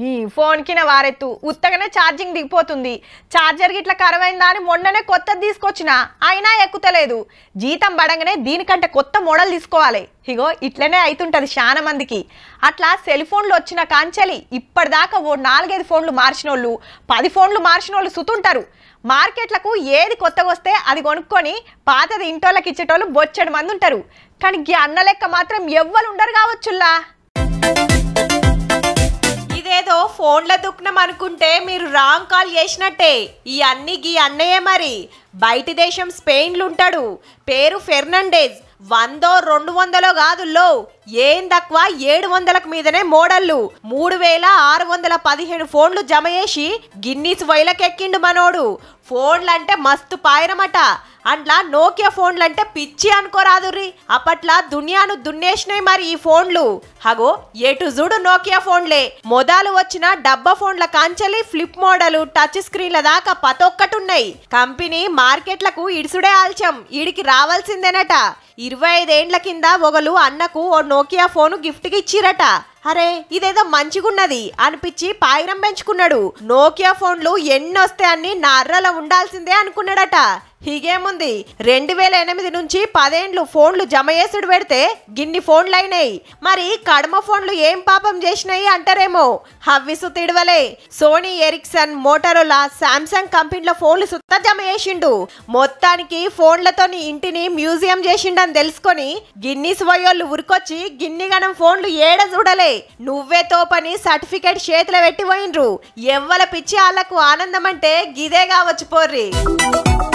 నీ ఫోన్కి నా వారెత్తు ఉత్తగానే ఛార్జింగ్ దిగిపోతుంది ఛార్జర్ ఇట్లా కరవైందా అని మొన్ననే కొత్తది తీసుకొచ్చిన అయినా ఎక్కుతలేదు జీతం పడంగానే దీనికంటే కొత్త మోడల్ తీసుకోవాలి ఇగో ఇట్లనే అవుతుంటుంది చాలా మందికి అట్లా సెల్ ఫోన్లు వచ్చిన కాంచలి ఇప్పటిదాకా ఓ నాలుగైదు ఫోన్లు మార్చిన వాళ్ళు పది ఫోన్లు మార్చిన వాళ్ళు సుతుంటారు మార్కెట్లకు ఏది కొత్తగా వస్తే అది కొనుక్కొని పాతది ఇంటోళ్ళకి ఇచ్చేటోళ్ళు బొచ్చడి మంది ఉంటారు కానీ అన్న లెక్క మాత్రం ఎవ్వరు ఉండరు కావచ్చుల్లా ఫోన్ల దుఃఖనం అనుకుంటే మీరు రాంగ్ కాల్ చేసినట్టే ఈ అన్ని గీ అన్నయ్యే మరి బయట దేశం స్పెయిన్లు ఉంటాడు పేరు ఫెర్నాండేజ్ వందో రెండు వందలో కాదు లో ఏం తక్కువ ఏడు వందలకు మీదనే మోడళ్ళు మూడు వేల ఆరు వందల పదిహేను ఫోన్లు జమ చేసి గిన్నీస్ వైలకెక్కిండు మనోడు ఫోన్లంటే మస్తు పాయరమట అట్లా నోకియా ఫోన్లు అంటే పిచ్చి రీ అప్పట్లా దునియాను దున్నేసినాయి మరి ఈ ఫోన్లు హగో ఎటు జుడు నోకియా ఫోన్లే మొదలు వచ్చిన డబ్బా ఫోన్ల కాంచెలి ఫ్లిప్ మోడల్ టచ్ స్క్రీన్ల దాకా పతొక్కటున్నాయి కంపెనీ మార్కెట్లకు ఇడుసుడే ఆల్చం ఈడికి రావాల్సిందేనట ఇరవై ఐదేండ్ల కింద ఒకలు అన్నకు ఓ నోకియా ఫోను గిఫ్ట్కి ఇచ్చిరట అరే ఇదేదో మంచిగున్నది అనిపించి పాయిరం పెంచుకున్నాడు నోకియా ఫోన్లు ఎన్ని వస్తాయని నార్రలో ఉండాల్సిందే అనుకున్నాడట హీగేముంది రెండు వేల ఎనిమిది నుంచి పదేండ్లు ఫోన్లు జమ చేసుడు పెడితే గిన్ని ఫోన్లు అయినాయి మరి కడమ ఫోన్లు ఏం పాపం చేసినాయి అంటారేమో హవ్విసు తిడవలే సోనీ ఎరిక్సన్ మోటరోలా శాంసంగ్ కంపెనీల ఫోన్లు సుత్త జమ చేసిండు మొత్తానికి ఫోన్లతోని ఇంటిని మ్యూజియం చేసిండు అని తెలుసుకొని గిన్నీస్ వయోళ్ళు ఉరికొచ్చి గిన్ని గణం ఫోన్లు ఏడ చూడలే నువ్వే తోపని సర్టిఫికేట్ చేతిలో పెట్టి పోయినరు ఎవ్వల పిచ్చి వాళ్లకు ఆనందం అంటే గిదే కావచ్చు పోర్రి